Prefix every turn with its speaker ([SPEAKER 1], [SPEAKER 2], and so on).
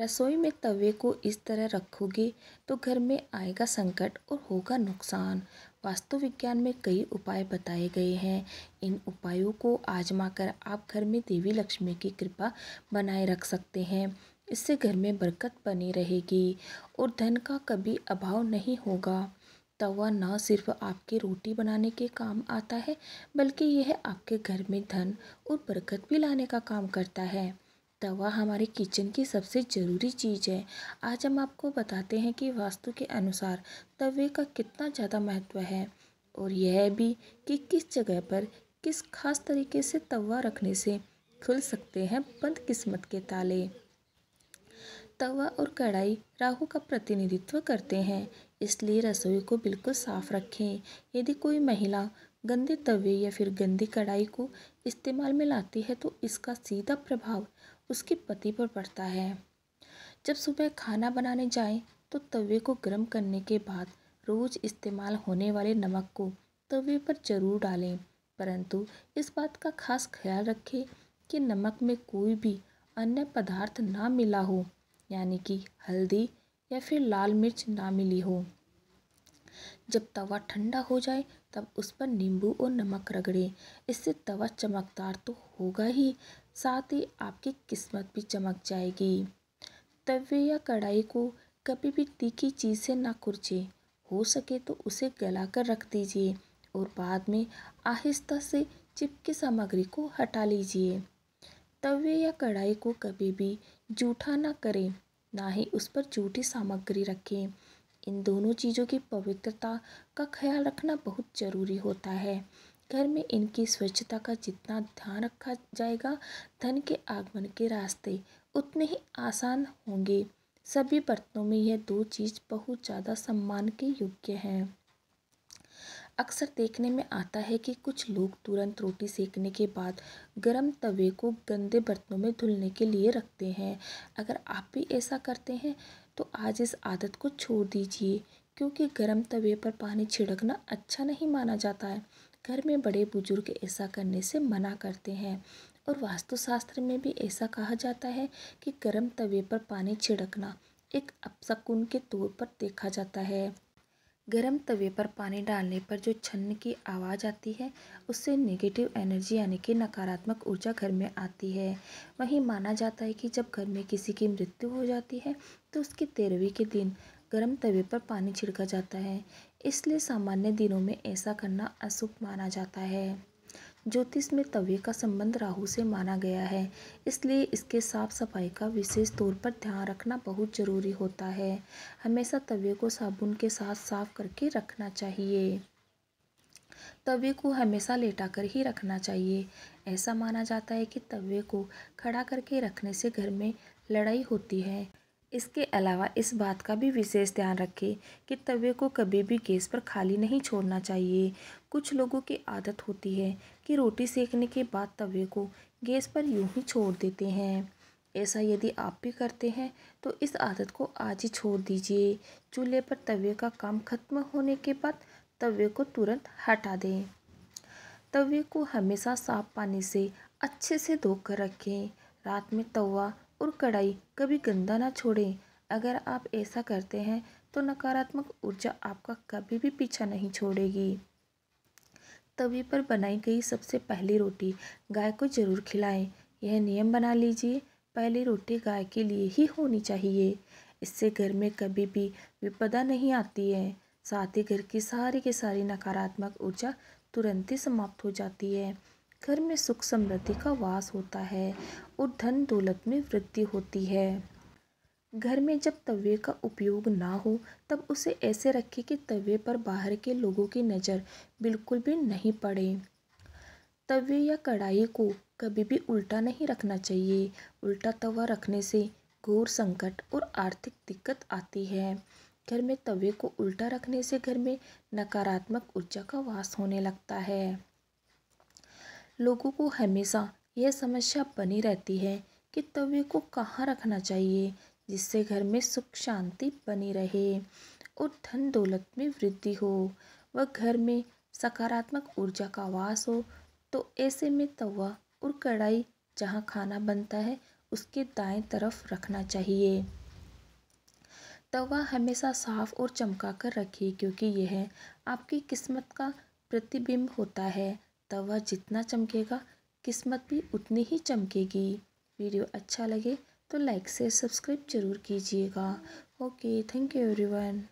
[SPEAKER 1] रसोई में तवे को इस तरह रखोगे तो घर में आएगा संकट और होगा नुकसान वास्तु विज्ञान में कई उपाय बताए गए हैं इन उपायों को आजमा कर आप घर में देवी लक्ष्मी की कृपा बनाए रख सकते हैं इससे घर में बरकत बनी रहेगी और धन का कभी अभाव नहीं होगा तवा न सिर्फ आपके रोटी बनाने के काम आता है बल्कि यह आपके घर में धन और बरकत भी लाने का काम करता है तवा हमारे किचन की सबसे ज़रूरी चीज़ है आज हम आपको बताते हैं कि वास्तु के अनुसार तवे का कितना ज़्यादा महत्व है और यह भी कि किस जगह पर किस खास तरीके से तवा रखने से खुल सकते हैं बंद किस्मत के ताले तवा और कढ़ाई राहु का प्रतिनिधित्व करते हैं इसलिए रसोई को बिल्कुल साफ़ रखें यदि कोई महिला गंदे तवे या फिर गंदी कढ़ाई को इस्तेमाल में लाती है तो इसका सीधा प्रभाव उसके पति पर पड़ता है जब सुबह खाना बनाने जाए तो तवे को गर्म करने के बाद रोज़ इस्तेमाल होने वाले नमक को तवे पर ज़रूर डालें परंतु इस बात का खास ख्याल रखें कि नमक में कोई भी अन्य पदार्थ ना मिला हो यानी कि हल्दी या फिर लाल मिर्च ना मिली हो जब तवा ठंडा हो जाए तब उस पर नींबू और नमक रगड़ें इससे तवा चमकदार तो होगा ही साथ ही आपकी किस्मत भी चमक जाएगी तवे या कढ़ाई को कभी भी तीखी चीज़ से ना कुर्चे हो सके तो उसे गला कर रख दीजिए और बाद में आहिस्ता से चिपकी सामग्री को हटा लीजिए तवे या कढ़ाई को कभी भी जूठा ना करें ना ही उस पर जूठी सामग्री रखें इन दोनों चीज़ों की पवित्रता का ख्याल रखना बहुत ज़रूरी होता है घर में इनकी स्वच्छता का जितना ध्यान रखा जाएगा धन के आगमन के रास्ते उतने ही आसान होंगे सभी बर्तनों में यह दो चीज़ बहुत ज़्यादा सम्मान के योग्य हैं अक्सर देखने में आता है कि कुछ लोग तुरंत रोटी सेकने के बाद गर्म तवे को गंदे बर्तनों में धुलने के लिए रखते हैं अगर आप भी ऐसा करते हैं तो आज इस आदत को छोड़ दीजिए क्योंकि गर्म तवे पर पानी छिड़कना अच्छा नहीं माना जाता है घर में बड़े बुजुर्ग ऐसा करने से मना करते हैं और वास्तुशास्त्र में भी ऐसा कहा जाता है कि गर्म तवे पर पानी छिड़कना एक अपशकुन के तौर पर देखा जाता है गर्म तवे पर पानी डालने पर जो छन्न की आवाज़ आती है उससे नेगेटिव एनर्जी यानी कि नकारात्मक ऊर्जा घर में आती है वहीं माना जाता है कि जब घर में किसी की मृत्यु हो जाती है तो उसके तेरहवीं के दिन गर्म तवे पर पानी छिड़का जाता है इसलिए सामान्य दिनों में ऐसा करना अशुभ माना जाता है ज्योतिष में तवे का संबंध राहु से माना गया है इसलिए इसके साफ सफाई का विशेष तौर पर ध्यान रखना बहुत ज़रूरी होता है हमेशा तवे को साबुन के साथ साफ करके रखना चाहिए तवे को हमेशा लेटा कर ही रखना चाहिए ऐसा माना जाता है कि तवे को खड़ा करके रखने से घर में लड़ाई होती है इसके अलावा इस बात का भी विशेष ध्यान रखें कि तवे को कभी भी गैस पर खाली नहीं छोड़ना चाहिए कुछ लोगों की आदत होती है कि रोटी सेकने के बाद तवे को गैस पर यूं ही छोड़ देते हैं ऐसा यदि आप भी करते हैं तो इस आदत को आज ही छोड़ दीजिए चूल्हे पर तवे का काम खत्म होने के बाद तवे को तुरंत हटा दें तवे को हमेशा साफ पानी से अच्छे से धोकर रखें रात में तवा और कढ़ाई कभी गंदा ना छोड़ें अगर आप ऐसा करते हैं तो नकारात्मक ऊर्जा आपका कभी भी पीछा नहीं छोड़ेगी तवे पर बनाई गई सबसे पहली रोटी गाय को ज़रूर खिलाएं यह नियम बना लीजिए पहली रोटी गाय के लिए ही होनी चाहिए इससे घर में कभी भी विपदा नहीं आती है साथ ही घर की सारी की सारी नकारात्मक ऊर्जा तुरंत ही समाप्त हो जाती है घर में सुख समृद्धि का वास होता है और धन दौलत में वृद्धि होती है घर में जब तवे का उपयोग ना हो तब उसे ऐसे रखें कि तवे पर बाहर के लोगों की नज़र बिल्कुल भी नहीं पड़े तवे या कढ़ाई को कभी भी उल्टा नहीं रखना चाहिए उल्टा तवा रखने से घोर संकट और आर्थिक दिक्कत आती है घर में तवे को उल्टा रखने से घर में नकारात्मक ऊर्जा का वास होने लगता है लोगों को हमेशा यह समस्या बनी रहती है कि तवे को कहाँ रखना चाहिए जिससे घर में सुख शांति बनी रहे और धन दौलत में वृद्धि हो व घर में सकारात्मक ऊर्जा का वास हो तो ऐसे में तवा और कढ़ाई जहाँ खाना बनता है उसके दाएं तरफ रखना चाहिए तवा हमेशा साफ और चमका कर रखिए क्योंकि यह आपकी किस्मत का प्रतिबिंब होता है तवा जितना चमकेगा किस्मत भी उतनी ही चमकेगी वीडियो अच्छा लगे तो लाइक से सब्सक्राइब जरूर कीजिएगा ओके थैंक यू एवरीवन